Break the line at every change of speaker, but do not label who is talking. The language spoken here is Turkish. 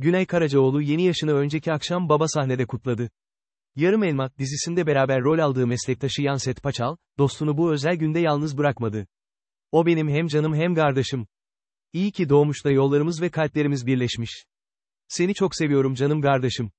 Güney Karacaoğlu yeni yaşını önceki akşam baba sahnede kutladı. Yarım Elmak dizisinde beraber rol aldığı meslektaşı Yanset Paçal, dostunu bu özel günde yalnız bırakmadı. O benim hem canım hem kardeşim. İyi ki doğmuş da yollarımız ve kalplerimiz birleşmiş. Seni çok seviyorum canım kardeşim.